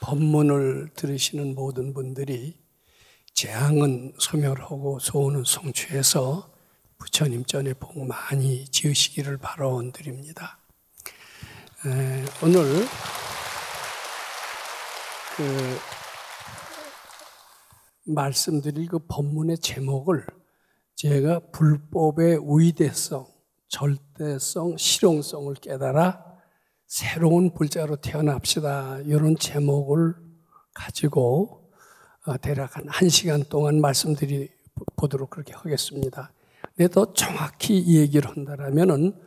법문을 들으시는 모든 분들이 재앙은 소멸하고 소원은 성취해서 부처님 전에 복 많이 지으시기를 바라온드립니다. 에, 오늘 그 말씀드릴 그 법문의 제목을 제가 불법의 위대성 절대성, 실용성을 깨달아 새로운 불자로 태어납시다. 이런 제목을 가지고 어, 대략 한 1시간 동안 말씀드리 보도록 그렇게 하겠습니다. 근데 더 정확히 얘기를 한다면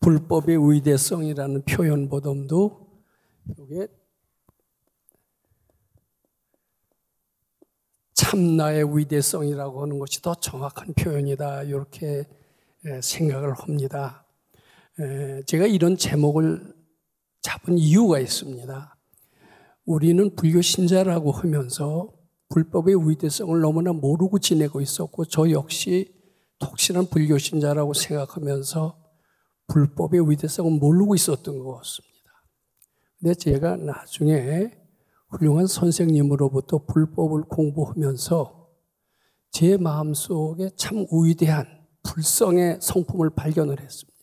불법의 위대성이라는 표현 보덤도 이게 참나의 위대성이라고 하는 것이 더 정확한 표현이다 이렇게 생각을 합니다. 제가 이런 제목을 잡은 이유가 있습니다. 우리는 불교 신자라고 하면서 불법의 위대성을 너무나 모르고 지내고 있었고 저 역시 독실한 불교 신자라고 생각하면서 불법의 위대성을 모르고 있었던 것 같습니다. 근데 제가 나중에 훌륭한 선생님으로부터 불법을 공부하면서 제 마음속에 참 위대한 불성의 성품을 발견을 했습니다.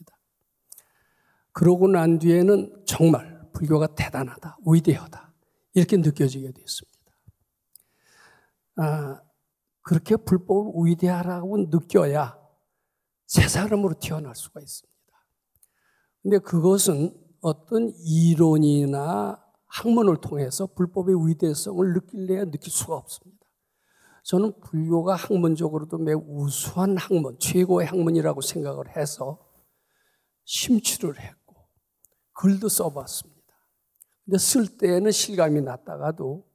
그러고 난 뒤에는 정말 불교가 대단하다, 위대하다 이렇게 느껴지게 되었습니다. 아, 그렇게 불법을 위대하라고 느껴야 새 사람으로 튀어날 수가 있습니다. 근데 그것은 어떤 이론이나 학문을 통해서 불법의 위대성을 느낄래야 느낄 수가 없습니다. 저는 불교가 학문적으로도 매우 우수한 학문, 최고의 학문이라고 생각을 해서 심취를 했고, 글도 써봤습니다. 근데 쓸 때에는 실감이 났다가도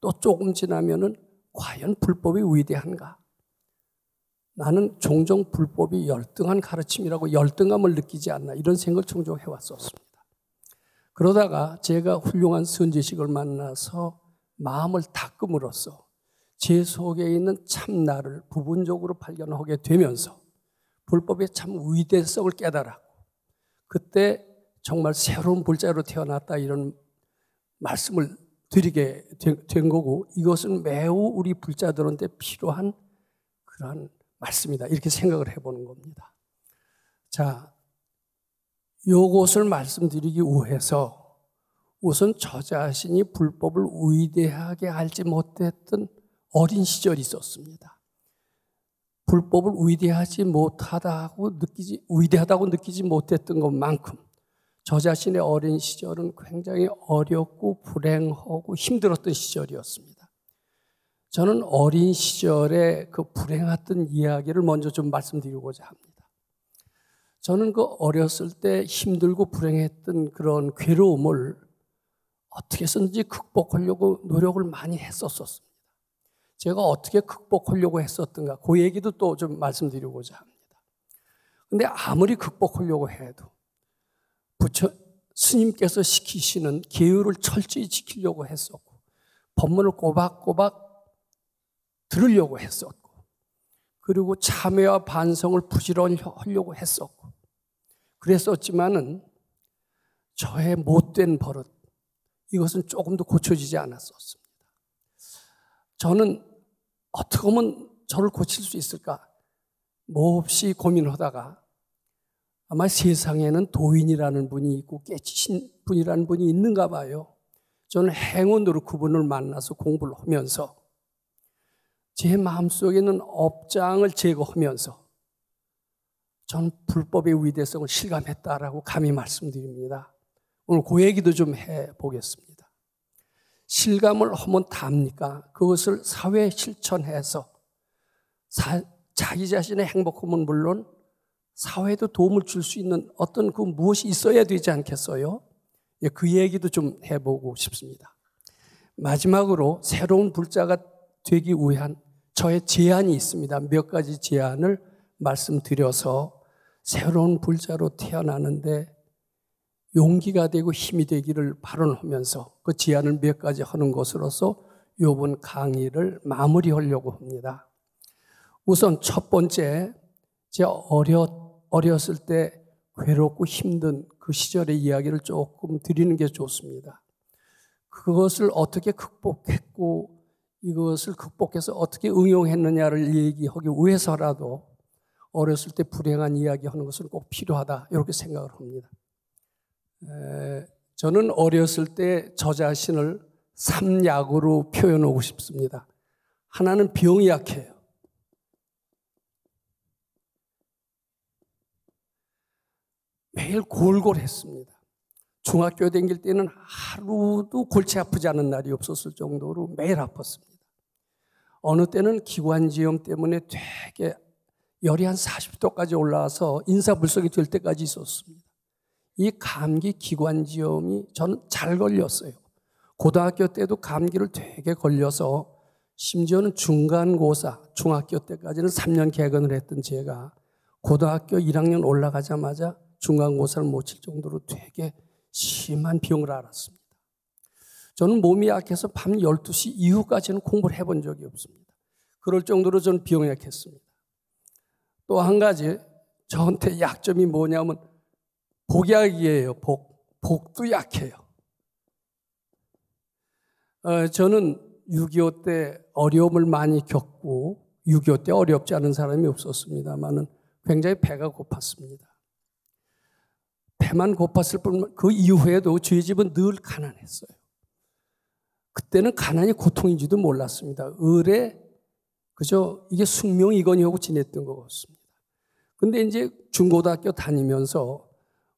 또 조금 지나면은 과연 불법이 위대한가? 나는 종종 불법이 열등한 가르침이라고 열등감을 느끼지 않나 이런 생각을 종종 해왔었습니다. 그러다가 제가 훌륭한 선지식을 만나서 마음을 닦음으로써 제 속에 있는 참나를 부분적으로 발견하게 되면서 불법의 참 위대성을 깨달았고 그때 정말 새로운 불자로 태어났다 이런 말씀을 드리게 된 거고 이것은 매우 우리 불자들한테 필요한 그러한 말씀이다. 이렇게 생각을 해보는 겁니다. 자, 요것을 말씀드리기 위해서 우선 저 자신이 불법을 위대하게 알지 못했던 어린 시절이 있었습니다. 불법을 위대하지 못하다고 느끼지, 위대하다고 느끼지 못했던 것만큼 저 자신의 어린 시절은 굉장히 어렵고 불행하고 힘들었던 시절이었습니다. 저는 어린 시절에 그 불행했던 이야기를 먼저 좀 말씀드리고자 합니다. 저는 그 어렸을 때 힘들고 불행했던 그런 괴로움을 어떻게 든지 극복하려고 노력을 많이 했었었습니다. 제가 어떻게 극복하려고 했었던가 그 얘기도 또 좀 말씀드리고자 합니다. 근데 아무리 극복하려고 해도 부처 스님께서 시키시는 계율을 철저히 지키려고 했었고 법문을 꼬박꼬박 들으려고 했었고 그리고 참회와 반성을 부지런히 하려고 했었고 그랬었지만은 저의 못된 버릇 이것은 조금도 고쳐지지 않았었습니다. 저는 어떻게 하면 저를 고칠 수 있을까 몹시 고민하다가 아마 세상에는 도인이라는 분이 있고 깨치신 분이라는 분이 있는가 봐요. 저는 행운으로 그분을 만나서 공부를 하면서 제 마음속에는 업장을 제거하면서 저는 불법의 위대성을 실감했다라고 감히 말씀드립니다. 오늘 그 얘기도 좀 해보겠습니다. 실감을 하면 답니까? 그것을 사회 실천해서 사, 자기 자신의 행복함은 물론 사회에도 도움을 줄 수 있는 어떤 그 무엇이 있어야 되지 않겠어요? 예, 그 얘기도 좀 해보고 싶습니다. 마지막으로 새로운 불자가 되기 위한 저의 제안이 있습니다. 몇 가지 제안을 말씀드려서 새로운 불자로 태어나는데 용기가 되고 힘이 되기를 발언하면서 그 제안을 몇 가지 하는 것으로서 요번 강의를 마무리하려고 합니다. 우선 첫 번째, 제 어렸 어렸을 때 괴롭고 힘든 그 시절의 이야기를 조금 드리는 게 좋습니다. 그것을 어떻게 극복했고 이것을 극복해서 어떻게 응용했느냐를 얘기하기 위해서라도 어렸을 때 불행한 이야기 하는 것은 꼭 필요하다 이렇게 생각을 합니다. 에, 저는 어렸을 때 저 자신을 삼약으로 표현하고 싶습니다. 하나는 병약해요. 매일 골골했습니다. 중학교 댕길 때는 하루도 골치 아프지 않은 날이 없었을 정도로 매일 아팠습니다. 어느 때는 기관지염 때문에 되게 열이 한 40도까지 올라와서 인사불성이 될 때까지 있었습니다. 이 감기 기관지염이 저는 잘 걸렸어요. 고등학교 때도 감기를 되게 걸려서 심지어는 중간고사, 중학교 때까지는 3년 개근을 했던 제가 고등학교 1학년 올라가자마자 중간고사를 못 칠 정도로 되게 심한 병을 알았습니다. 저는 몸이 약해서 밤 12시 이후까지는 공부를 해본 적이 없습니다. 그럴 정도로 저는 병약했습니다. 또 한 가지 저한테 약점이 뭐냐면 복약이에요. 복. 복도 약해요. 어, 저는 6.25 때 어려움을 많이 겪고 6.25 때 어렵지 않은 사람이 없었습니다만 굉장히 배가 고팠습니다. 배만 고팠을 뿐만 그 이후에도 저희 집은 늘 가난했어요. 그때는 가난이 고통인지도 몰랐습니다. 을에 그저 이게 숙명이거니 하고 지냈던 것 같습니다. 근데 이제 중고등학교 다니면서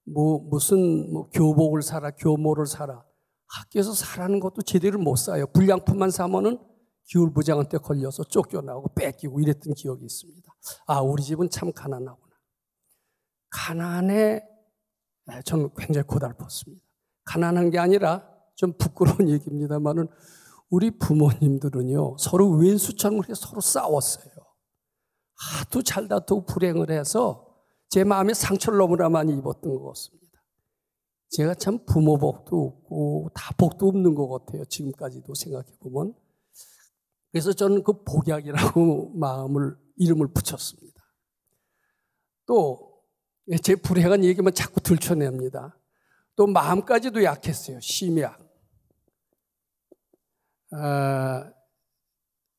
뭐 무슨 뭐 교복을 사라 교모를 사라 학교에서 사라는 것도 제대로 못 사요. 불량품만 사면은 기울부장한테 걸려서 쫓겨나고 뺏기고 이랬던 기억이 있습니다. 아, 우리 집은 참 가난하구나. 가난에 아, 저는 굉장히 고달팠습니다. 가난한 게 아니라 좀 부끄러운 얘기입니다만은 우리 부모님들은요 서로 왼수처럼 을 서로 싸웠어요. 하도 잘 다투고 불행을 해서 제 마음에 상처를 너무나 많이 입었던 것 같습니다. 제가 참 부모 복도 없고 다 복도 없는 것 같아요. 지금까지도 생각해 보면. 그래서 저는 그 복약이라고 마음을 이름을 붙였습니다. 또 예, 제 불행한 얘기만 자꾸 들춰냅니다. 또 마음까지도 약했어요. 심약. 아,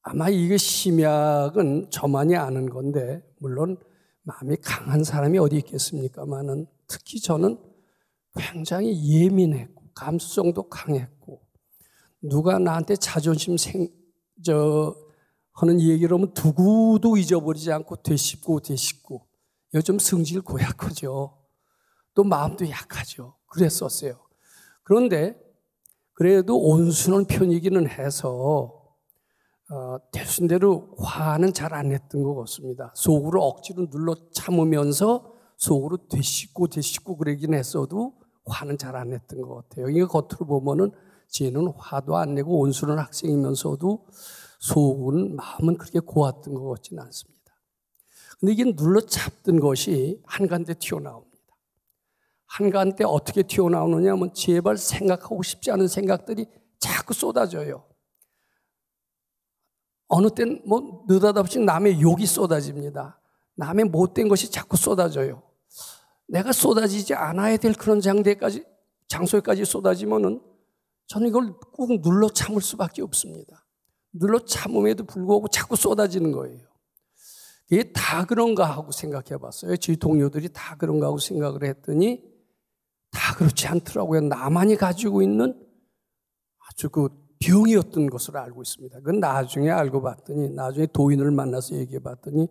아마 이게 심약은 저만이 아는 건데 물론 마음이 강한 사람이 어디 있겠습니까만은 특히 저는 굉장히 예민했고 감수성도 강했고 누가 나한테 자존심 생저 하는 얘기를 하면 두고도 잊어버리지 않고 되씹고 되씹고 요즘 성질 고약하죠. 또 마음도 약하죠. 그랬었어요. 그런데 그래도 온순한 편이기는 해서 어, 대순대로 화는 잘 안 했던 것 같습니다. 속으로 억지로 눌러 참으면서 속으로 되씹고 되씹고 그러긴 했어도 화는 잘 안 했던 것 같아요. 이게 겉으로 보면은 쟤는 화도 안 내고 온순한 학생이면서도 속은 마음은 그렇게 고왔던 것 같지는 않습니다. 근데 이게 눌러잡던 것이 한가한데 튀어나옵니다. 한가한데 어떻게 튀어나오느냐 하면 제발 생각하고 싶지 않은 생각들이 자꾸 쏟아져요. 어느 때는 뭐 느닷없이 남의 욕이 쏟아집니다. 남의 못된 것이 자꾸 쏟아져요. 내가 쏟아지지 않아야 될 그런 장대까지, 장소에까지 쏟아지면은 저는 이걸 꾹 눌러 참을 수밖에 없습니다. 눌러 참음에도 불구하고 자꾸 쏟아지는 거예요. 이게 다 그런가 하고 생각해 봤어요. 제 동료들이 다 그런가 하고 생각을 했더니 다 그렇지 않더라고요. 나만이 가지고 있는 아주 그 병이었던 것으 알고 있습니다. 그건 나중에 알고 봤더니 나중에 도인을 만나서 얘기해 봤더니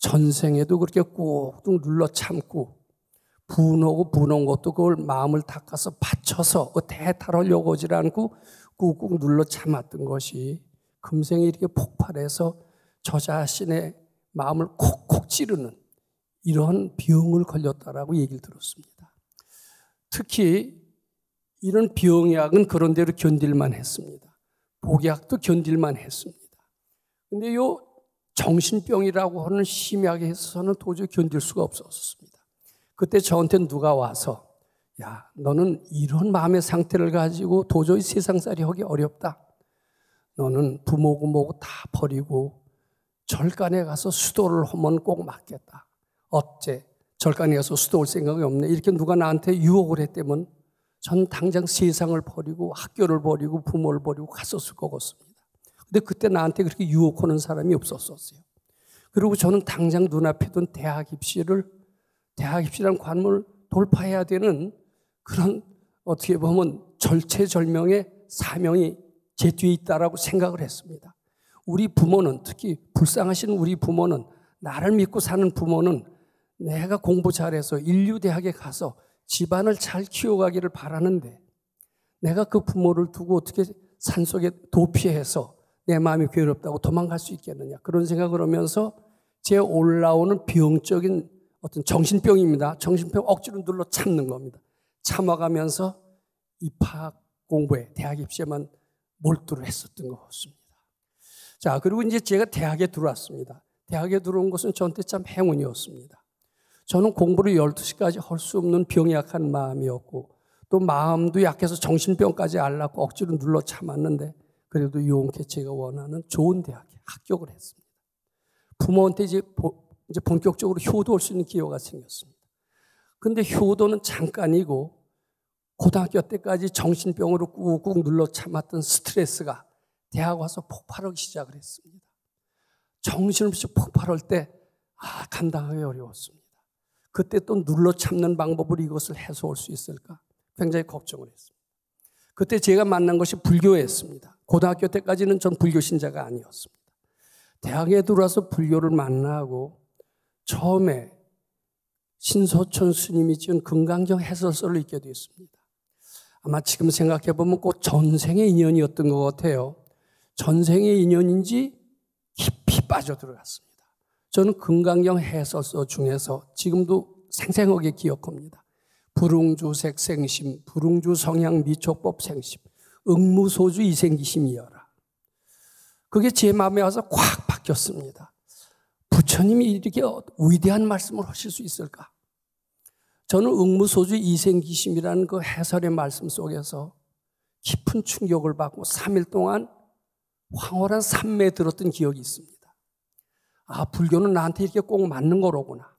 전생에도 그렇게 꾹꾹 눌러 참고 분하고 분한 것도 그걸 마음을 닦아서 받쳐서 그 대탈하려고 오질 않고 꾹꾹 눌러 참았던 것이 금생에 이렇게 폭발해서 저 자신의 마음을 콕콕 찌르는 이러한 병을 걸렸다라고 얘기를 들었습니다. 특히 이런 병약은 그런대로 견딜만 했습니다. 복약도 견딜만 했습니다. 근데 요 정신병이라고 하는 심약에 서는 도저히 견딜 수가 없었습니다. 그때 저한테 누가 와서 야, 너는 이런 마음의 상태를 가지고 도저히 세상살이 하기 어렵다. 너는 부모고 뭐고 다 버리고 절간에 가서 수도를 하면 꼭 맞겠다. 어째 절간에 가서 수도 올 생각이 없네. 이렇게 누가 나한테 유혹을 했다면 전 당장 세상을 버리고 학교를 버리고 부모를 버리고 갔었을 것같습니다 근데 그때 나한테 그렇게 유혹하는 사람이 없었었어요. 그리고 저는 당장 눈앞에 둔 대학 입시를 대학 입시란 관문을 돌파해야 되는 그런 어떻게 보면 절체절명의 사명이 제 뒤에 있다라고 생각을 했습니다. 우리 부모는 특히 불쌍하신 우리 부모는 나를 믿고 사는 부모는 내가 공부 잘해서 인류대학에 가서 집안을 잘 키워가기를 바라는데 내가 그 부모를 두고 어떻게 산속에 도피해서 내 마음이 괴롭다고 도망갈 수 있겠느냐 그런 생각을 하면서 제 올라오는 병적인 어떤 정신병입니다. 정신병 억지로 눌러 참는 겁니다. 참아가면서 입학 공부에 대학 입시에만 몰두를 했었던 것 같습니다. 자, 그리고 이제 제가 대학에 들어왔습니다. 대학에 들어온 것은 저한테 참 행운이었습니다. 저는 공부를 12시까지 할 수 없는 병약한 마음이었고, 또 마음도 약해서 정신병까지 알라고 억지로 눌러 참았는데, 그래도 요원케 제가 원하는 좋은 대학에 합격을 했습니다. 부모한테 이제, 보, 이제 본격적으로 효도할 수 있는 기회가 생겼습니다. 근데 효도는 잠깐이고, 고등학교 때까지 정신병으로 꾹꾹 눌러 참았던 스트레스가 대학 와서 폭발하기 시작을 했습니다. 정신없이 폭발할 때, 아, 감당하기 어려웠습니다. 그때 또 눌러 참는 방법으로 이것을 해소할 수 있을까? 굉장히 걱정을 했습니다. 그때 제가 만난 것이 불교였습니다. 고등학교 때까지는 전 불교 신자가 아니었습니다. 대학에 들어와서 불교를 만나고 처음에 신소천 스님이 지은 금강경 해설서를 읽게 되었습니다. 아마 지금 생각해보면 꼭 전생의 인연이었던 것 같아요. 전생의 인연인지 깊이 빠져들어갔습니다. 저는 금강경 해설서 중에서 지금도 생생하게 기억합니다. 불웅주색 생심, 불웅주 성향 미촉법 생심, 응무소주 이생기심이여라. 그게 제 마음에 와서 꽉 바뀌었습니다. 부처님이 이렇게 위대한 말씀을 하실 수 있을까? 저는 응무소주 이생기심이라는 그 해설의 말씀 속에서 깊은 충격을 받고 3일 동안 황홀한 산매에 들었던 기억이 있습니다. 아, 불교는 나한테 이렇게 꼭 맞는 거로구나.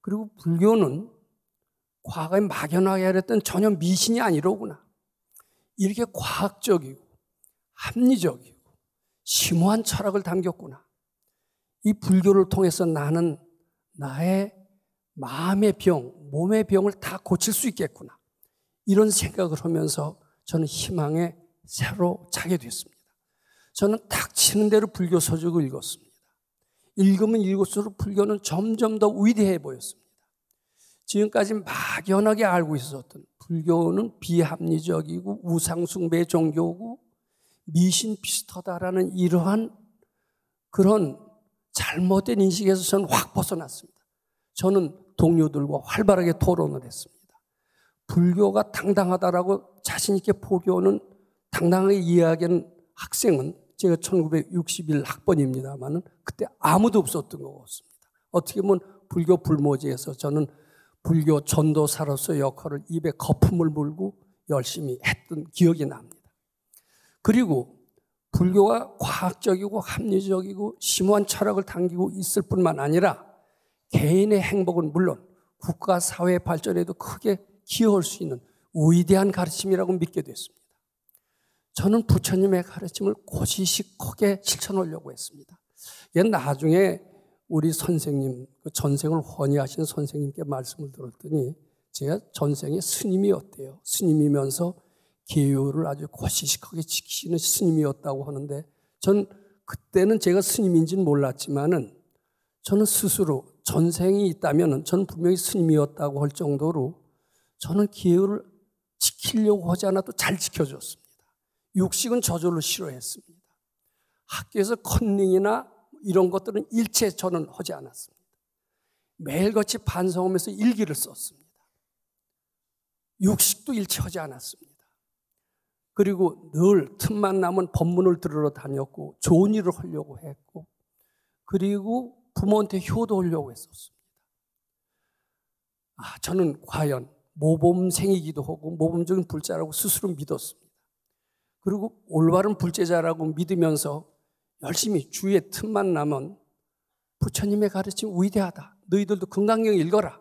그리고 불교는 과거에 막연하게 했던 전혀 미신이 아니로구나. 이렇게 과학적이고 합리적이고 심오한 철학을 담겼구나. 이 불교를 통해서 나는 나의 마음의 병, 몸의 병을 다 고칠 수 있겠구나. 이런 생각을 하면서 저는 희망에 새로 차게 됐습니다. 저는 탁 치는 대로 불교 서적을 읽었습니다. 읽으면 읽을수록 불교는 점점 더 위대해 보였습니다. 지금까지 막연하게 알고 있었던 불교는 비합리적이고 우상숭배 종교고 미신 비슷하다라는 이러한 그런 잘못된 인식에서 저는 확 벗어났습니다. 저는 동료들과 활발하게 토론을 했습니다. 불교가 당당하다라고 자신있게 포교는 당당하게 이야기하는 학생은 제가 1961 학번입니다만은 그때 아무도 없었던 것 같습니다. 어떻게 보면 불교 불모지에서 저는 불교 전도사로서 역할을 입에 거품을 물고 열심히 했던 기억이 납니다. 그리고 불교가 과학적이고 합리적이고 심오한 철학을 당기고 있을 뿐만 아니라 개인의 행복은 물론 국가 사회 발전에도 크게 기여할 수 있는 위대한 가르침이라고 믿게 됐습니다. 저는 부처님의 가르침을 고지식하게 실천하려고 했습니다. 옛 나중에 우리 선생님, 그 전생을 헌의하신 선생님께 말씀을 들었더니 제가 전생에 스님이었대요. 스님이면서 계율을 아주 고지식하게 지키시는 스님이었다고 하는데 전 그때는 제가 스님인지는 몰랐지만은 저는 스스로 전생이 있다면 저는 분명히 스님이었다고 할 정도로 저는 기회를 지키려고 하지 않아도 잘 지켜줬습니다. 육식은 저절로 싫어했습니다. 학교에서 컨닝이나 이런 것들은 일체 저는 하지 않았습니다. 매일같이 반성하면서 일기를 썼습니다. 육식도 일체 하지 않았습니다. 그리고 늘 틈만 남은 법문을 들으러 다녔고 좋은 일을 하려고 했고 그리고 부모한테 효도하려고 했었습니다. 아, 저는 과연 모범생이기도 하고 모범적인 불자라고 스스로 믿었습니다. 그리고 올바른 불제자라고 믿으면서 열심히 주의 틈만 남은 부처님의 가르침 위대하다. 너희들도 금강경 읽어라.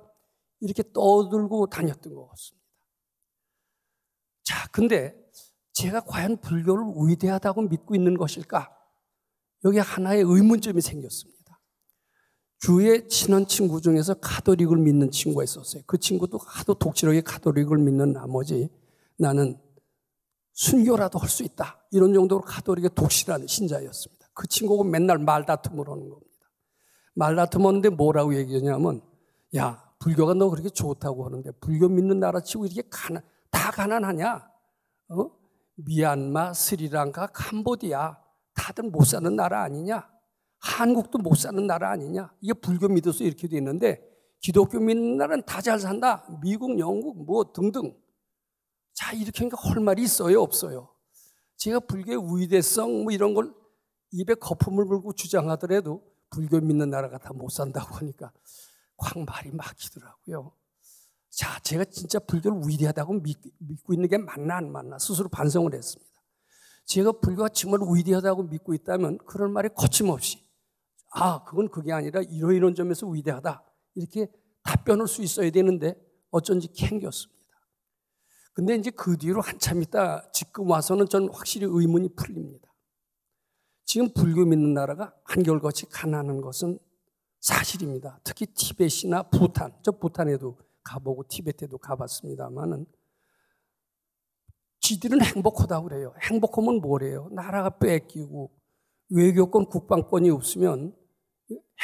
이렇게 떠들고 다녔던 것 같습니다. 자, 근데 제가 과연 불교를 위대하다고 믿고 있는 것일까? 여기 하나의 의문점이 생겼습니다. 주의 친한 친구 중에서 카도릭을 믿는 친구가 있었어요. 그 친구도 하도 독실하게 카도릭을 믿는 나머지 나는 순교라도 할 수 있다. 이런 정도로 가톨릭의 독실한 신자였습니다. 그 친구가 맨날 말다툼을 하는 겁니다. 말다툼하는데 뭐라고 얘기하냐면, 야, 불교가 너 그렇게 좋다고 하는데, 불교 믿는 나라 치고 이렇게 가난, 다 가난하냐? 어? 미얀마, 스리랑카, 캄보디아, 다들 못 사는 나라 아니냐? 한국도 못 사는 나라 아니냐? 이게 불교 믿어서 이렇게 돼 있는데, 기독교 믿는 나라는 다 잘 산다. 미국, 영국, 뭐 등등. 자, 이렇게 하니까 할 말이 있어요, 없어요? 제가 불교의 위대성뭐 이런 걸 입에 거품을 물고 주장하더라도 불교 믿는 나라가 다 못 산다고 하니까 콱 말이 막히더라고요. 자, 제가 진짜 불교를 위대하다고 믿, 고 있는 게 맞나 안 맞나 스스로 반성을 했습니다. 제가 불교가 정말 위대하다고 믿고 있다면 그런 말에 거침없이 아, 그건 그게 아니라 이러이런 점에서 위대하다. 이렇게 답변할 수 있어야 되는데 어쩐지 캥겼습니다. 근데 이제 그 뒤로 한참 있다 지금 와서는 전 확실히 의문이 풀립니다. 지금 불교 믿는 나라가 한결같이 가난한 것은 사실입니다. 특히 티벳이나 부탄, 저 부탄에도 가보고 티벳에도 가봤습니다만은 지들은 행복하다고 그래요. 행복하면 뭐래요? 나라가 뺏기고 외교권, 국방권이 없으면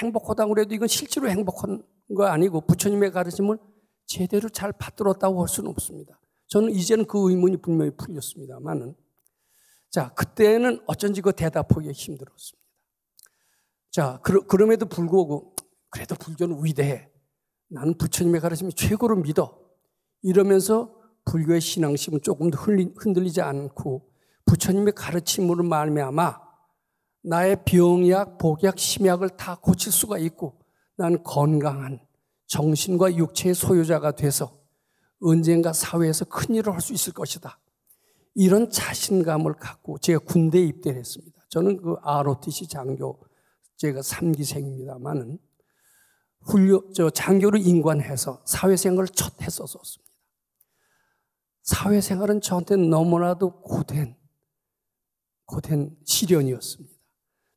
행복하다고 그래도 이건 실제로 행복한 거 아니고 부처님의 가르침을 제대로 잘 받들었다고 할 수는 없습니다. 저는 이제는 그 의문이 분명히 풀렸습니다만은 자 그때는 어쩐지 그 대답하기 힘들었습니다. 자 그러, 그럼에도 불구하고 그래도 불교는 위대해. 나는 부처님의 가르침이 최고로 믿어. 이러면서 불교의 신앙심은 조금 도 흔들리지 않고 부처님의 가르침으로 말미암아 나의 병약, 복약, 심약을 다 고칠 수가 있고 난 건강한 정신과 육체의 소유자가 돼서 언젠가 사회에서 큰 일을 할 수 있을 것이다. 이런 자신감을 갖고 제가 군대에 입대를 했습니다. 저는 그 ROTC 장교 제가 3기생입니다만은 훈련 저 장교를 인관해서 사회생활을 첫 했었었습니다. 사회생활은 저한테 너무나도 고된 고된 시련이었습니다.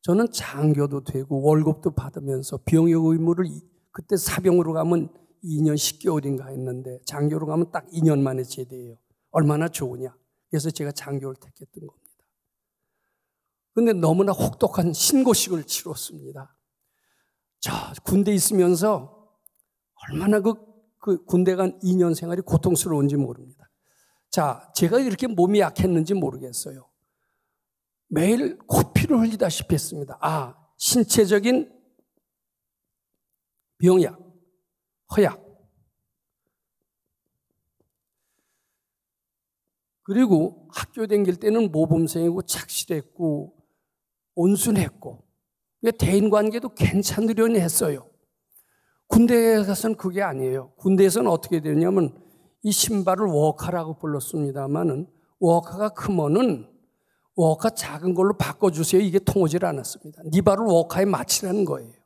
저는 장교도 되고 월급도 받으면서 병역 의무를 그때 사병으로 가면 2년 10개월인가 했는데 장교로 가면 딱 2년 만에 제대해요. 얼마나 좋으냐. 그래서 제가 장교를 택했던 겁니다. 근데 너무나 혹독한 신고식을 치렀습니다. 자, 군대 있으면서 얼마나 그, 그 군대 간 2년 생활이 고통스러운지 모릅니다. 자, 제가 이렇게 몸이 약했는지 모르겠어요. 매일 코피를 흘리다시피 했습니다. 아, 신체적인 병약. 허약. 그리고 학교 다닐 때는 모범생이고 착실했고 온순했고 대인 관계도 괜찮으려니 했어요. 군대에 가서는 그게 아니에요. 군대에서는 어떻게 되냐면 이 신발을 워카라고 불렀습니다만은 워카가 크면은 워카 작은 걸로 바꿔주세요. 이게 통하질 않았습니다. 네 발을 워카에 맞추라는 거예요.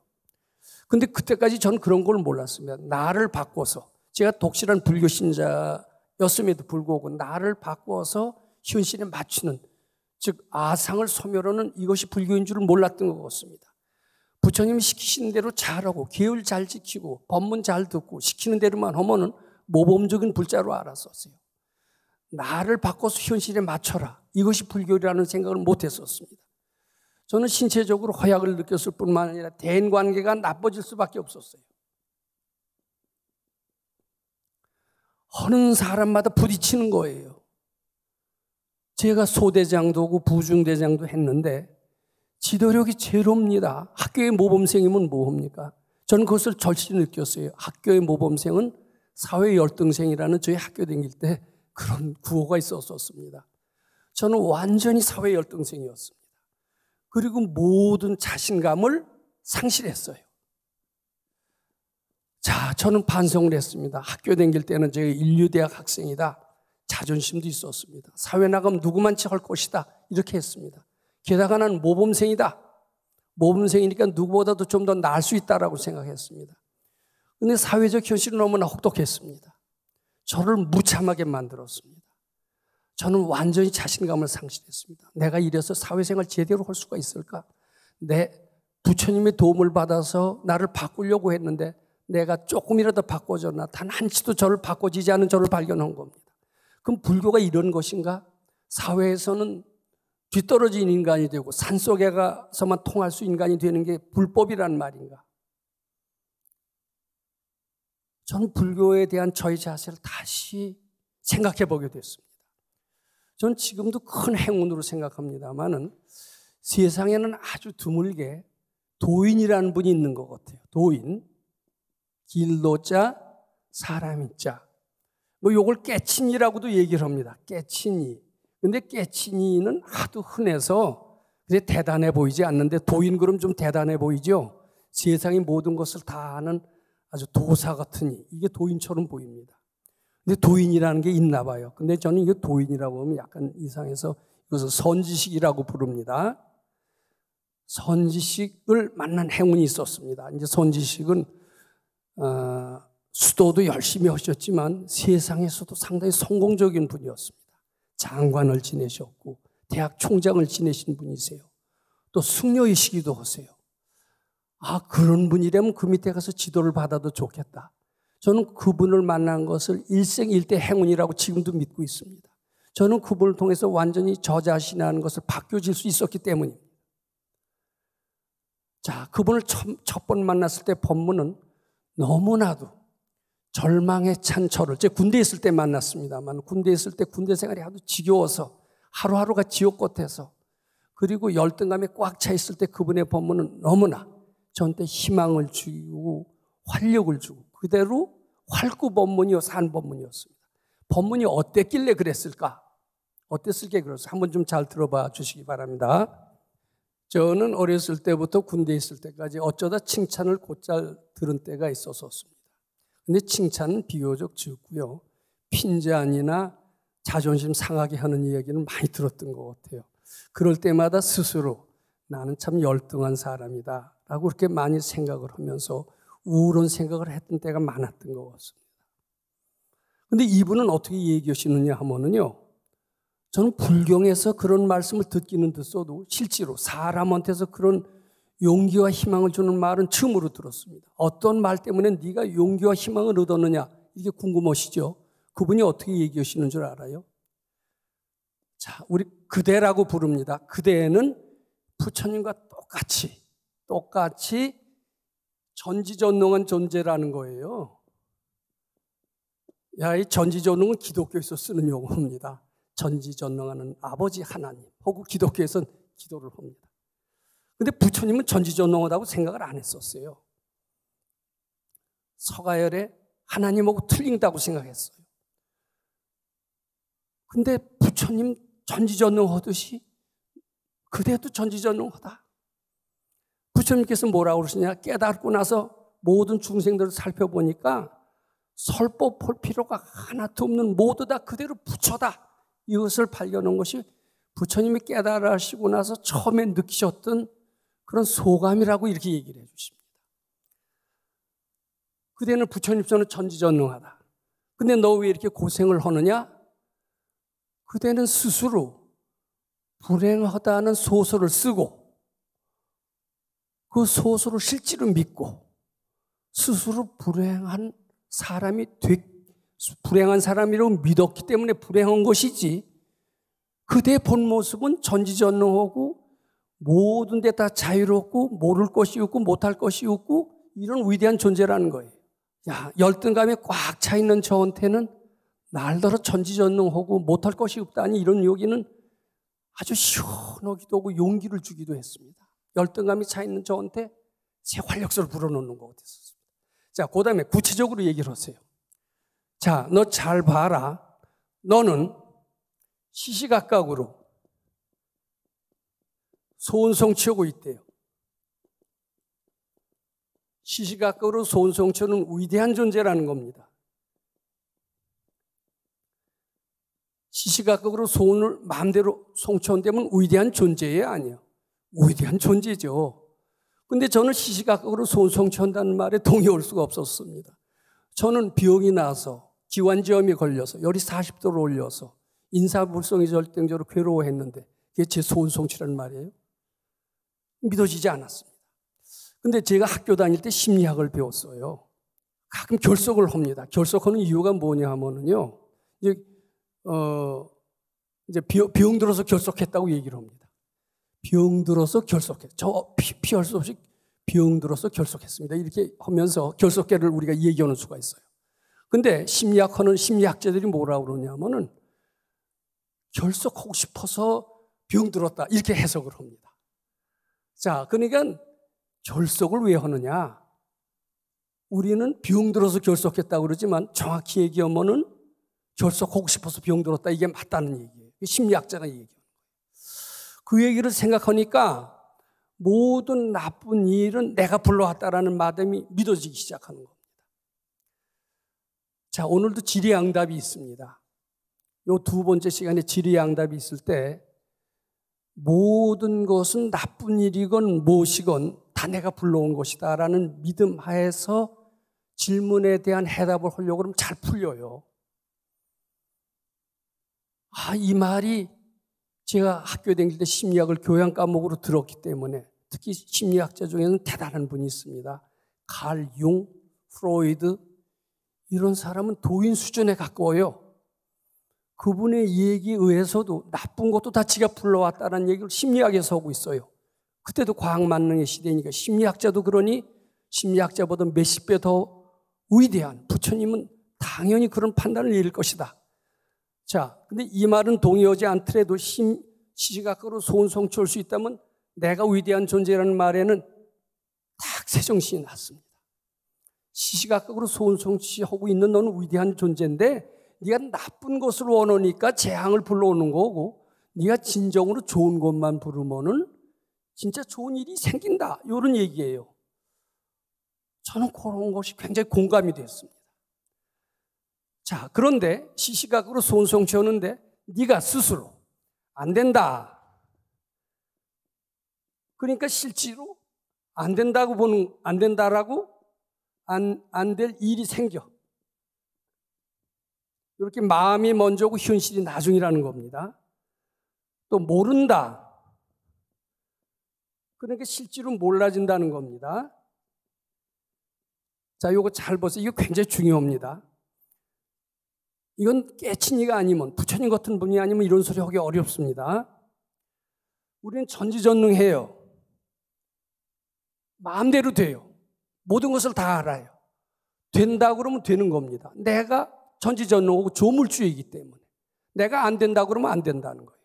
근데 그때까지 전 그런 걸 몰랐습니다. 나를 바꿔서 제가 독실한 불교 신자였음에도 불구하고 나를 바꿔서 현실에 맞추는 즉 아상을 소멸하는 이것이 불교인 줄을 몰랐던 것 같습니다. 부처님 이시키시는 대로 잘하고 계율 잘 지키고 법문 잘 듣고 시키는 대로만 하면은 모범적인 불자로 알았었어요. 나를 바꿔서 현실에 맞춰라. 이것이 불교라는 생각을 못 했었습니다. 저는 신체적으로 허약을 느꼈을 뿐만 아니라 대인 관계가 나빠질 수밖에 없었어요. 허는 사람마다 부딪히는 거예요. 제가 소대장도고 하 부중대장도 했는데 지도력이 제로입니다. 학교의 모범생이면 뭐합니까? 저는 그것을 절실히 느꼈어요. 학교의 모범생은 사회 열등생이라는 저희 학교 다닐 때 그런 구호가 있었었습니다. 저는 완전히 사회 열등생이었습니다. 그리고 모든 자신감을 상실했어요. 자, 저는 반성을 했습니다. 학교 다닐 때는 제가 인류대학 학생이다. 자존심도 있었습니다. 사회 나가면 누구만치 할 것이다. 이렇게 했습니다. 게다가 난 모범생이다. 모범생이니까 누구보다도 좀 더 나을 수 있다라고 생각했습니다. 근데 사회적 현실은 너무나 혹독했습니다. 저를 무참하게 만들었습니다. 저는 완전히 자신감을 상실했습니다. 내가 이래서 사회생활 제대로 할 수가 있을까? 내 부처님의 도움을 받아서 나를 바꾸려고 했는데 내가 조금이라도 바꿔졌나? 단 한치도 저를 바꿔지지 않은 저를 발견한 겁니다. 그럼 불교가 이런 것인가? 사회에서는 뒤떨어진 인간이 되고 산속에 가서만 통할 수 있는 인간이 되는 게 불법이란 말인가? 저는 불교에 대한 저의 자세를 다시 생각해 보게 됐습니다. 전 지금도 큰 행운으로 생각합니다만은 세상에는 아주 드물게 도인이라는 분이 있는 것 같아요. 도인. 길로 자, 사람이 자. 뭐 요걸 깨친이라고도 얘기를 합니다. 깨친이. 근데 깨친이는 하도 흔해서 그래 대단해 보이지 않는데 도인 그럼 좀 대단해 보이죠? 세상의 모든 것을 다 아는 아주 도사 같으니 이게 도인처럼 보입니다. 근데 도인이라는 게 있나 봐요. 근데 저는 이거 도인이라고 하면 약간 이상해서 이것을 선지식이라고 부릅니다. 선지식을 만난 행운이 있었습니다. 이제 선지식은 어, 수도도 열심히 하셨지만 세상에서도 상당히 성공적인 분이었습니다. 장관을 지내셨고 대학 총장을 지내신 분이세요. 또 숙녀이시기도 하세요. 아 그런 분이라면 그 밑에 가서 지도를 받아도 좋겠다. 저는 그분을 만난 것을 일생일대 행운이라고 지금도 믿고 있습니다. 저는 그분을 통해서 완전히 저 자신이라는 것을 바뀌어질 수 있었기 때문입니다. 자, 그분을 첫 번 만났을 때 본문은 너무나도 절망에 찬 저를 제 군대 있을 때 만났습니다만 군대 있을 때 군대 생활이 아주 지겨워서 하루하루가 지옥 같아서 그리고 열등감에 꽉차 있을 때 그분의 본문은 너무나 저한테 희망을 주고 활력을 주고 그대로 활구 법문이요, 산 법문이었습니다. 법문이 어땠길래 그랬을까? 어땠을게 그랬어? 한번 좀 잘 들어봐 주시기 바랍니다. 저는 어렸을 때부터 군대 있을 때까지 어쩌다 칭찬을 곧잘 들은 때가 있었었습니다. 근데 칭찬은 비교적 적고요. 핀잔이나 자존심 상하게 하는 이야기는 많이 들었던 것 같아요. 그럴 때마다 스스로 나는 참 열등한 사람이다. 라고 그렇게 많이 생각을 하면서 우울한 생각을 했던 때가 많았던 것 같습니다. 근데 이분은 어떻게 얘기하시느냐 하면은요. 저는 불경에서 그런 말씀을 듣기는 듣어도 실제로 사람한테서 그런 용기와 희망을 주는 말은 처음으로 들었습니다. 어떤 말 때문에 네가 용기와 희망을 얻었느냐 이게 궁금하시죠? 그분이 어떻게 얘기하시는 줄 알아요? 자, 우리 그대라고 부릅니다. 그대는 부처님과 똑같이 똑같이 전지전능한 존재라는 거예요. 야, 이 전지전능은 기독교에서 쓰는 용어입니다. 전지전능하는 아버지 하나님 혹은 기독교에서는 기도를 합니다. 근데 부처님은 전지전능하다고 생각을 안 했었어요. 서가열에 하나님하고 틀린다고 생각했어요. 근데 부처님 전지전능하듯이 그대도 전지전능하다. 부처님께서 뭐라고 그러시냐? 깨닫고 나서 모든 중생들을 살펴보니까 설법 볼 필요가 하나도 없는 모두 다 그대로 부처다. 이것을 발견한 것이 부처님이 깨달으시고 나서 처음에 느끼셨던 그런 소감이라고 이렇게 얘기를 해주십니다. 그대는 부처님처럼는 전지전능하다. 근데 너 왜 이렇게 고생을 하느냐? 그대는 스스로 불행하다는 소설을 쓰고 그소수를 실제로 믿고 스스로 불행한 사람이 됐, 불행한 사람이라고 믿었기 때문에 불행한 것이지 그대 본 모습은 전지전능하고 모든 데 다 자유롭고 모를 것이 없고 못할 것이 없고 이런 위대한 존재라는 거예요. 야, 열등감에 꽉 차 있는 저한테는 날더러 전지전능하고 못할 것이 없다니 이런 여기는 아주 시원하기도 하고 용기를 주기도 했습니다. 열등감이 차 있는 저한테 새 활력소를 불어넣는 것 같았습니다. 자, 그 다음에 구체적으로 얘기를 하세요. 자, 너 잘 봐라. 너는 시시각각으로 소은성 치우고 있대요. 시시각각으로 소은성 치우는 위대한 존재라는 겁니다. 시시각각으로 소원을 마음대로 성취한다면 위대한 존재예 요아니요 위대한 존재죠. 근데 저는 시시각각으로 손성취한다는 말에 동의할 수가 없었습니다. 저는 비용이 나서 기관지염이 걸려서 열이 40도로 올려서 인사불성이 절대적으로 괴로워했는데 그게제 손성취라는 말이에요. 믿어지지 않았습니다. 근데 제가 학교 다닐 때 심리학을 배웠어요. 가끔 결석을 합니다. 결석하는 이유가 뭐냐 하면은요. 이제 어 이제 병 들어서 결석했다고 얘기를 합니다. 병들어서 결속해. 저 피, 피할 수 없이 병들어서 결속했습니다. 이렇게 하면서 결속계를 우리가 얘기하는 수가 있어요. 근데 심리학하는 심리학자들이 뭐라고 그러냐면은 결속하고 싶어서 병들었다. 이렇게 해석을 합니다. 자, 그러니까 결속을 왜 하느냐? 우리는 병들어서 결속했다고 그러지만 정확히 얘기하면은 결속하고 싶어서 병들었다. 이게 맞다는 얘기예요. 심리학자가 얘기해요. 그 얘기를 생각하니까 모든 나쁜 일은 내가 불러왔다라는 마음이 믿어지기 시작하는 겁니다. 자, 오늘도 질의응답이 있습니다. 요두 번째 시간에 질의응답이 있을 때 모든 것은 나쁜 일이건 무엇이건 다 내가 불러온 것이다라는 믿음 하에서 질문에 대한 해답을 하려고 그면잘 풀려요. 아, 이 말이 제가 학교 다닐 때 심리학을 교양 과목으로 들었기 때문에 특히 심리학자 중에는 대단한 분이 있습니다. 칼 융, 프로이드 이런 사람은 도인 수준에 가까워요. 그분의 얘기에 의해서도 나쁜 것도 다 지가 불러왔다는 얘기를 심리학에서 하고 있어요. 그때도 과학 만능의 시대니까 심리학자도 그러니 심리학자보다 몇십 배 더 위대한 부처님은 당연히 그런 판단을 내릴 것이다. 자, 근데 이 말은 동의하지 않더라도 심, 시시각각으로 소원성취할 수 있다면 내가 위대한 존재라는 말에는 딱세정신이 났습니다. 시시각각으로 소원성취하고 있는 너는 위대한 존재인데 네가 나쁜 것을 원하니까 재앙을 불러오는 거고 네가 진정으로 좋은 것만 부르면은 진짜 좋은 일이 생긴다. 이런 얘기예요. 저는 그런 것이 굉장히 공감이 됐습니다. 자, 그런데 시시각으로 손송 채오는데 네가 스스로 안 된다. 그러니까 실제로 안 된다고 보는 안 된다라고 안 안 될 일이 생겨. 이렇게 마음이 먼저고 현실이 나중이라는 겁니다. 또 모른다. 그러니까 실제로 몰라진다는 겁니다. 자, 요거 잘 보세요. 이거 굉장히 중요합니다. 이건 깨친이가 아니면 부처님 같은 분이 아니면 이런 소리 하기 어렵습니다. 우리는 전지전능해요. 마음대로 돼요. 모든 것을 다 알아요. 된다 고 그러면 되는 겁니다. 내가 전지전능하고 조물주이기 때문에 내가 안 된다 고 그러면 안 된다는 거예요.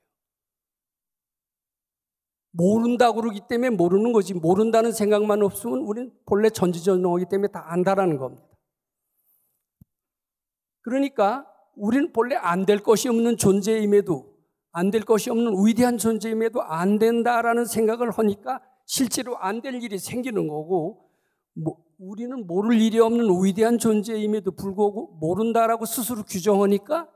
모른다 고 그러기 때문에 모르는 거지 모른다는 생각만 없으면 우리는 본래 전지전능하기 때문에 다 안다라는 겁니다. 그러니까 우리는 본래 안 될 것이 없는 존재임에도 안 될 것이 없는 위대한 존재임에도 안 된다라는 생각을 하니까 실제로 안 될 일이 생기는 거고 뭐 우리는 모를 일이 없는 위대한 존재임에도 불구하고 모른다라고 스스로 규정하니까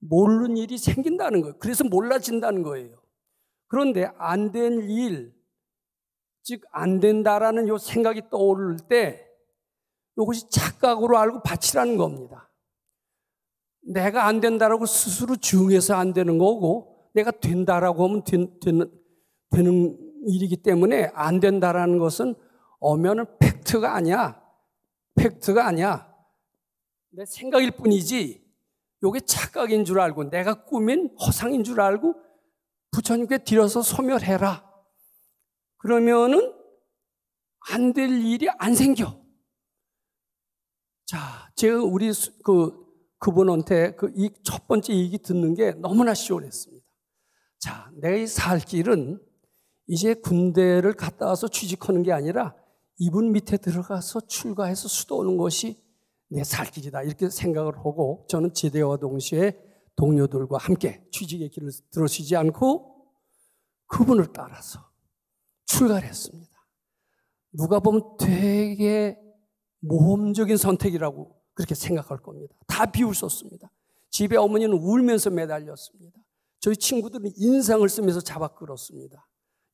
모르는 일이 생긴다는 거예요. 그래서 몰라진다는 거예요. 그런데 안 된 일, 즉 안 된다라는 요 생각이 떠오를 때 이것이 착각으로 알고 바치라는 겁니다. 내가 안 된다라고 스스로 중해서 안 되는 거고 내가 된다라고 하면 된, 되는, 되는 일이기 때문에 안 된다라는 것은 어면은 팩트가 아니야. 팩트가 아니야. 내 생각일 뿐이지. 요게 착각인 줄 알고 내가 꾸민 허상인 줄 알고 부처님께 들여서 소멸해라. 그러면은 안 될 일이 안 생겨. 자, 제가 우리 그 그분한테 그 이 첫 번째 이익이 듣는 게 너무나 시원했습니다. 자, 내살 길은 이제 군대를 갔다 와서 취직하는 게 아니라 이분 밑에 들어가서 출가해서 수도 오는 것이 내 살 길이다. 이렇게 생각을 하고 저는 제대와 동시에 동료들과 함께 취직의 길을 들어서지 않고 그분을 따라서 출가를 했습니다. 누가 보면 되게 모험적인 선택이라고 그렇게 생각할 겁니다. 다 비웃었습니다. 집에 어머니는 울면서 매달렸습니다. 저희 친구들은 인상을 쓰면서 잡아 끌었습니다.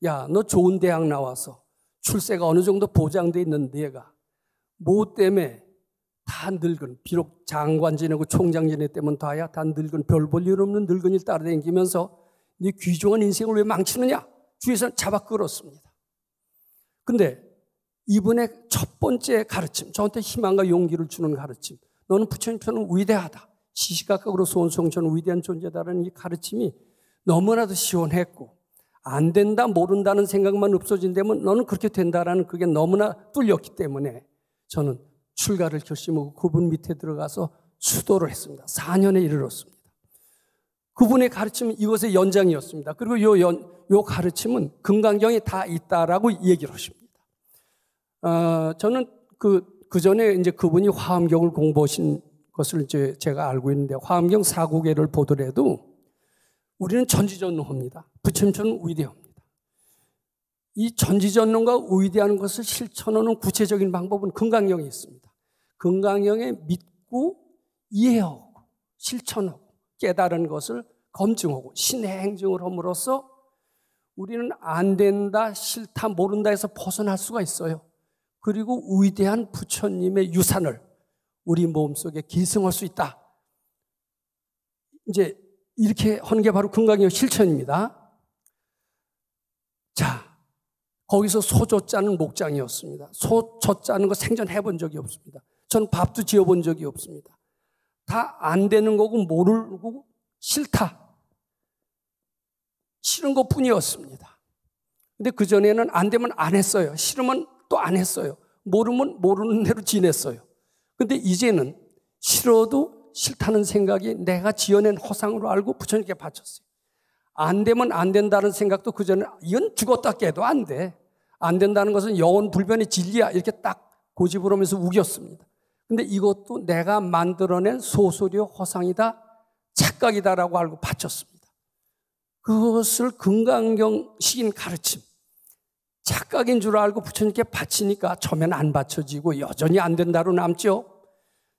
야, 너 좋은 대학 나와서 출세가 어느 정도 보장돼 있는 네가 뭐 때문에 다 늙은 비록 장관 지내고 총장 지내 때문 다야 다 늙은 별 볼 일 없는 늙은이를 따라다니면서 네 귀중한 인생을 왜 망치느냐 주위에서 잡아 끌었습니다. 근데 이분의 첫 번째 가르침, 저한테 희망과 용기를 주는 가르침. 너는 부처님처럼 위대하다. 시시각각으로 소원성처럼 위대한 존재다라는 이 가르침이 너무나도 시원했고, 안 된다, 모른다는 생각만 없어진다면 너는 그렇게 된다라는 그게 너무나 뚫렸기 때문에 저는 출가를 결심하고 그분 밑에 들어가서 수도를 했습니다. 4년에 이르렀습니다. 그분의 가르침은 이것의 연장이었습니다. 그리고 요, 연, 요 가르침은 금강경에 다 있다라고 얘기를 하십니다. 어, 저는 그, 그 전에 이제 그분이 화엄경을 공부하신 것을 이제 제가 알고 있는데, 화엄경 사고계를 보더라도 우리는 전지전능합니다. 부처님처럼 위대합니다. 이 전지전능과 위대하는 것을 실천하는 구체적인 방법은 금강경에 있습니다. 금강경에 믿고 이해하고 실천하고 깨달은 것을 검증하고 신의 행정을 함으로써 우리는 안 된다, 싫다, 모른다 해서 벗어날 수가 있어요. 그리고 위대한 부처님의 유산을 우리 몸속에 계승할 수 있다. 이제 이렇게 하는 게 바로 금강의 실천입니다. 자, 거기서 소조 짜는 목장이었습니다. 소조 짜는 거 생전 해본 적이 없습니다. 전 밥도 지어본 적이 없습니다. 다 안 되는 거고 모르고 싫다. 싫은 것 뿐이었습니다. 근데 그전에는 안 되면 안 했어요. 싫으면 또안 했어요. 모르면 모르는 대로 지냈어요. 근데 이제는 싫어도 싫다는 생각이 내가 지어낸 허상으로 알고 부처님께 바쳤어요. 안 되면 안 된다는 생각도 그전에 이건 죽었다 깨도 안 돼. 안 된다는 것은 영원 불변의 진리야. 이렇게 딱 고집을 하면서 우겼습니다. 근데 이것도 내가 만들어낸 소설이요 허상이다. 착각이다라고 알고 바쳤습니다. 그것을 금강경 시인 가르침. 착각인 줄 알고 부처님께 바치니까 처음엔 안 바쳐지고 여전히 안 된다로 남죠.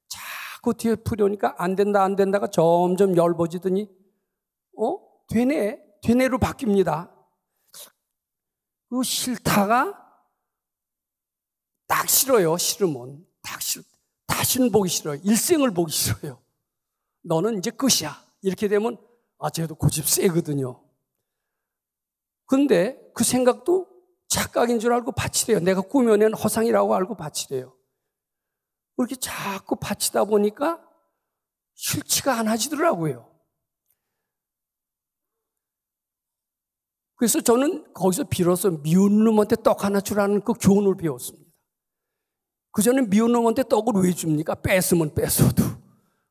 자꾸 뒤에 풀려니까 안 된다 안 된다가 점점 열버지더니 어 되네 되네로 바뀝니다. 그 싫다가 딱 싫어요 싫으면 딱 싫. 다시는 보기 싫어요. 일생을 보기 싫어요. 너는 이제 끝이야. 이렇게 되면 아 쟤도 고집 세거든요. 근데 그 생각도 착각인 줄 알고 바치래요. 내가 꾸며낸 허상이라고 알고 바치래요. 그렇게 자꾸 바치다 보니까 실치가 안 하지더라고요. 그래서 저는 거기서 비로소 미운 놈한테 떡 하나 주라는 그 교훈을 배웠습니다. 그전에 미운 놈한테 떡을 왜 줍니까? 뺏으면 뺏어도.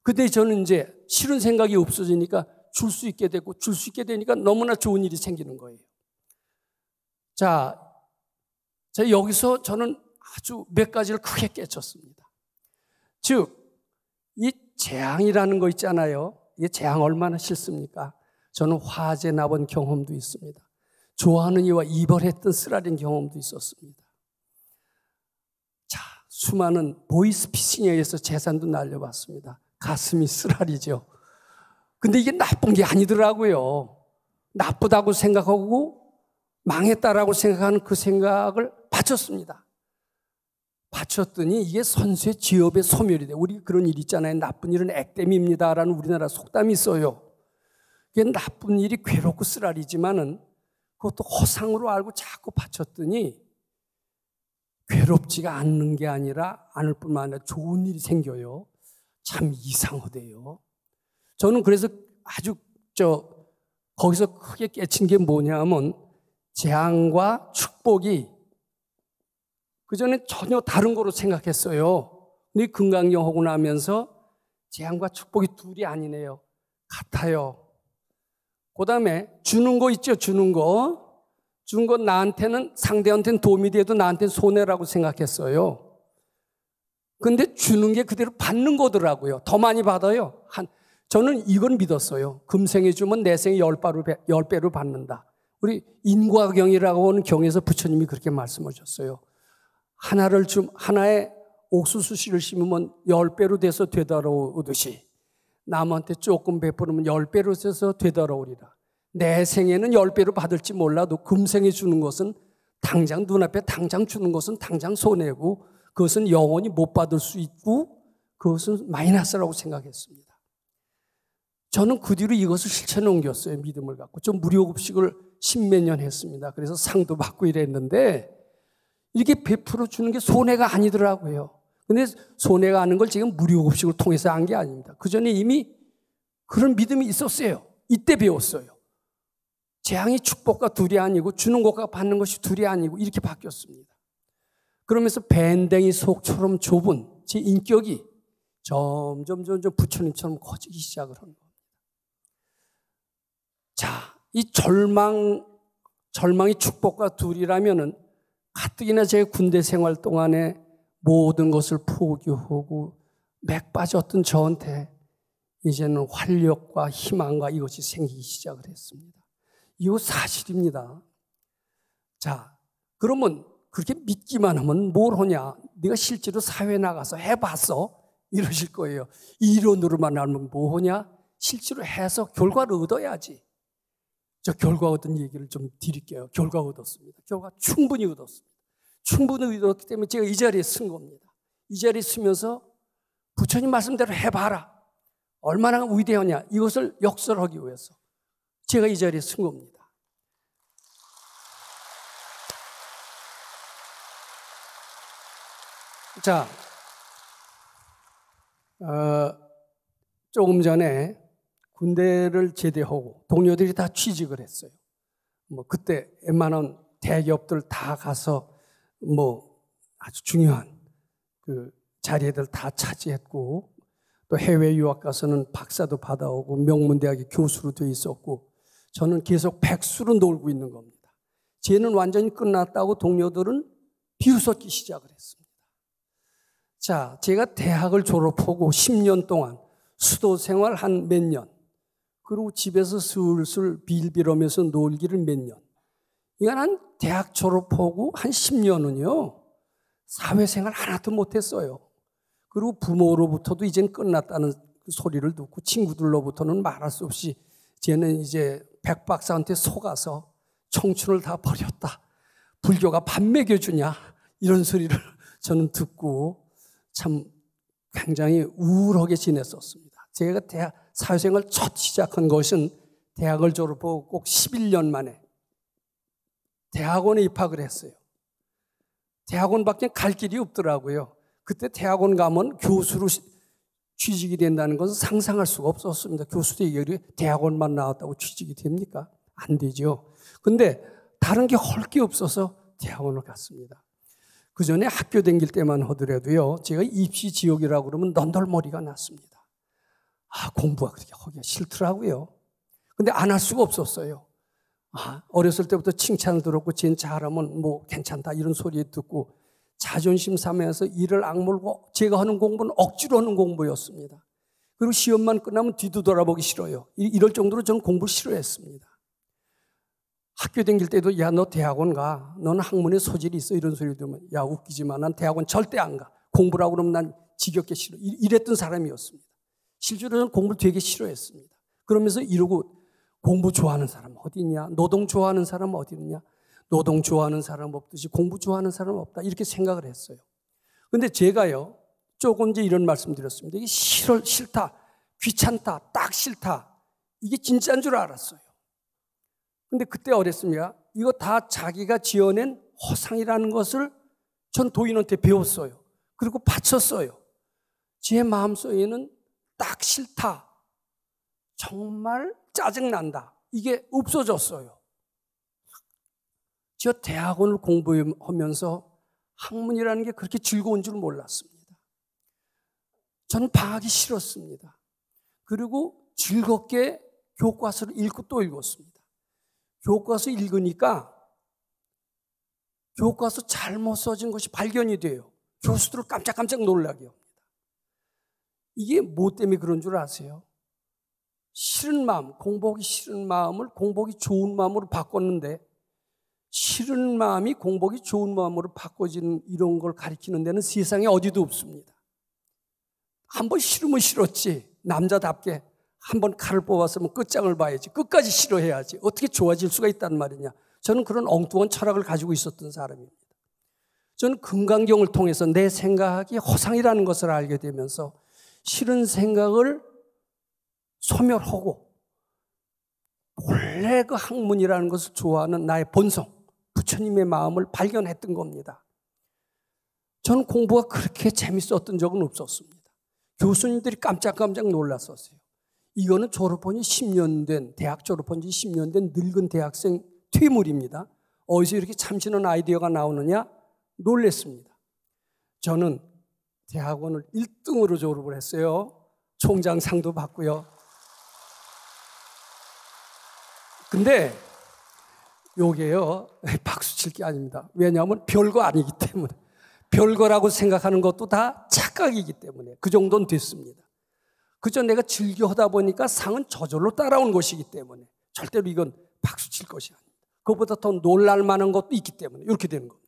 근데 그 저는 이제 싫은 생각이 없어지니까 줄 수 있게 되고 줄 수 있게 되니까 너무나 좋은 일이 생기는 거예요. 자, 자, 여기서 저는 아주 몇 가지를 크게 깨쳤습니다. 즉, 이 재앙이라는 거 있잖아요. 이 재앙 얼마나 싫습니까? 저는 화재 나본 경험도 있습니다. 좋아하는 이와 이별했던 쓰라린 경험도 있었습니다. 자, 수많은 보이스피싱에 의해서 재산도 날려봤습니다. 가슴이 쓰라리죠. 근데 이게 나쁜 게 아니더라고요. 나쁘다고 생각하고 망했다라고 생각하는 그 생각을 바쳤습니다. 바쳤더니 이게 선수의 지업의 소멸이 돼. 우리 그런 일 있잖아요. 나쁜 일은 액땜입니다라는 우리나라 속담이 있어요. 그게 나쁜 일이 괴롭고 쓰라리지만은 그것도 허상으로 알고 자꾸 바쳤더니 괴롭지가 않는 게 아니라 않을 뿐만 아니라 좋은 일이 생겨요. 참 이상하대요. 저는 그래서 아주 저 거기서 크게 깨친 게 뭐냐면 재앙과 축복이 그전에 전혀 다른 거로 생각했어요. 근데 금강경 하고 나면서 재앙과 축복이 둘이 아니네요. 같아요. 그 다음에 주는 거 있죠, 주는 거. 준 건 나한테는 상대한테는 도움이 돼도 나한테는 손해라고 생각했어요. 근데 주는 게 그대로 받는 거더라고요. 더 많이 받아요. 한, 저는 이건 믿었어요. 금생에 주면 내생에 열 배로, 열 배로 받는다. 우리 인과경이라고 하는 경에서 부처님이 그렇게 말씀하셨어요. 하나를 좀 하나의 옥수수 씨를 심으면 열 배로 돼서 되돌아오듯이 남한테 조금 베풀으면 열 배로 돼서 되돌아오리라. 내 생에는 열 배로 받을지 몰라도 금생에 주는 것은 당장 눈앞에 당장 주는 것은 당장 손해고 그것은 영원히 못 받을 수 있고 그것은 마이너스라고 생각했습니다. 저는 그 뒤로 이것을 실천 옮겼어요. 믿음을 갖고. 좀 무료급식을 십몇 년 했습니다. 그래서 상도 받고 이랬는데 이렇게 베풀어 주는 게 손해가 아니더라고요. 근데 손해가 아닌 걸 지금 무료 급식을 통해서 한 게 아닙니다. 그 전에 이미 그런 믿음이 있었어요. 이때 배웠어요. 재앙이 축복과 둘이 아니고 주는 것과 받는 것이 둘이 아니고 이렇게 바뀌었습니다. 그러면서 밴댕이 속처럼 좁은 제 인격이 점점 점점 부처님처럼 커지기 시작을 한 겁니다. 자, 이 절망 절망이 축복과 둘이라면은 가뜩이나 제 군대 생활 동안에 모든 것을 포기하고 맥 빠졌던 저한테 이제는 활력과 희망과 이것이 생기기 시작을 했습니다. 이거 사실입니다. 자, 그러면 그렇게 믿기만 하면 뭘 하냐? 네가 실제로 사회 나가서 해봤어? 이러실 거예요. 이론으로만 알면 뭐 하냐? 실제로 해서 결과를 얻어야지. 저 결과 얻은 얘기를 좀 드릴게요. 결과 얻었습니다. 결과 충분히 얻었습니다. 충분히 얻었기 때문에 제가 이 자리에 쓴 겁니다. 이 자리에 쓰면서 부처님 말씀대로 해봐라. 얼마나 위대하냐. 이것을 역설하기 위해서 제가 이 자리에 쓴 겁니다. 자, 어, 조금 전에 군대를 제대하고 동료들이 다 취직을 했어요. 뭐 그때 웬만한 대기업들 다 가서 뭐 아주 중요한 그 자리들 다 차지했고 또 해외 유학 가서는 박사도 받아오고 명문대학의 교수로 돼 있었고 저는 계속 백수로 놀고 있는 겁니다. 쟤는 완전히 끝났다고 동료들은 비웃었기 시작을 했습니다. 자, 제가 대학을 졸업하고 10년 동안 수도 생활 한 몇 년, 그리고 집에서 술술 빌빌하면서 놀기를 몇 년. 이건 한 대학 졸업하고 한 10년은요. 사회생활 하나도 못했어요. 그리고 부모로부터도 이젠 끝났다는 소리를 듣고 친구들로부터는 말할 수 없이 쟤는 이제 백박사한테 속아서 청춘을 다 버렸다. 불교가 밥 먹여주냐. 이런 소리를 저는 듣고 참 굉장히 우울하게 지냈었습니다. 제가 대학, 사회생활 첫 시작한 것은 대학을 졸업하고 꼭 11년 만에 대학원에 입학을 했어요. 대학원밖에 갈 길이 없더라고요. 그때 대학원 가면 교수로 취직이 된다는 것은 상상할 수가 없었습니다. 교수들의 열이 대학원만 나왔다고 취직이 됩니까? 안 되죠. 근데 다른 게 헐 게 없어서 대학원을 갔습니다. 그 전에 학교 댕길 때만 하더라도요, 제가 입시 지옥이라고 그러면 넌덜머리가 났습니다. 아, 공부가 그렇게 하기가 싫더라고요. 근데 안 할 수가 없었어요. 아, 어렸을 때부터 칭찬을 들었고, 쟨 잘하면 뭐 괜찮다 이런 소리 듣고, 자존심 삼아서 일을 악물고, 제가 하는 공부는 억지로 하는 공부였습니다. 그리고 시험만 끝나면 뒤도 돌아보기 싫어요. 이럴 정도로 저는 공부를 싫어했습니다. 학교 다닐 때도 야, 너 대학원 가. 너는 학문에 소질이 있어. 이런 소리 들으면 야, 웃기지만 난 대학원 절대 안 가. 공부라고 그러면 난 지겹게 싫어. 이랬던 사람이었습니다. 실제로는 공부를 되게 싫어했습니다. 그러면서 이러고 공부 좋아하는 사람 어디 있냐? 노동 좋아하는 사람 어디 있냐? 노동 좋아하는 사람 없듯이 공부 좋아하는 사람 없다. 이렇게 생각을 했어요. 근데 제가요, 조금 이제 이런 말씀 드렸습니다. 이게 싫어, 싫다. 귀찮다. 딱 싫다. 이게 진짜인 줄 알았어요. 근데 그때 어렸습니다. 이거 다 자기가 지어낸 허상이라는 것을 전 도인한테 배웠어요. 그리고 바쳤어요. 제 마음속에는 딱 싫다. 정말 짜증난다. 이게 없어졌어요. 저 대학원을 공부하면서 학문이라는 게 그렇게 즐거운 줄 몰랐습니다. 저는 방학이 싫었습니다. 그리고 즐겁게 교과서를 읽고 또 읽었습니다. 교과서 읽으니까 교과서 잘못 써진 것이 발견이 돼요. 교수들을 깜짝깜짝 놀라게요. 이게 뭐 때문에 그런 줄 아세요? 싫은 마음, 공복이 싫은 마음을 공복이 좋은 마음으로 바꿨는데 싫은 마음이 공복이 좋은 마음으로 바꿔지는 이런 걸 가리키는 데는 세상에 어디도 없습니다. 한번 싫으면 싫었지. 남자답게 한번 칼을 뽑았으면 끝장을 봐야지. 끝까지 싫어해야지. 어떻게 좋아질 수가 있단 말이냐. 저는 그런 엉뚱한 철학을 가지고 있었던 사람입니다. 저는 금강경을 통해서 내 생각이 허상이라는 것을 알게 되면서 싫은 생각을 소멸하고 원래 그 학문이라는 것을 좋아하는 나의 본성, 부처님의 마음을 발견했던 겁니다. 저는 공부가 그렇게 재밌었던 적은 없었습니다. 교수님들이 깜짝깜짝 놀랐었어요. 이거는 졸업한 지 10년 된, 대학 졸업한 지 10년 된 늙은 대학생 퇴물입니다. 어디서 이렇게 참신한 아이디어가 나오느냐? 놀랬습니다. 저는 대학원을 1등으로 졸업을 했어요. 총장 상도 받고요. 근데 요게요. 박수 칠 게 아닙니다. 왜냐하면 별거 아니기 때문에. 별거라고 생각하는 것도 다 착각이기 때문에 그 정도는 됐습니다. 그저 내가 즐겨 하다 보니까 상은 저절로 따라온 것이기 때문에 절대로 이건 박수 칠 것이 아닙니다. 그것보다 더 놀랄 만한 것도 있기 때문에 이렇게 되는 거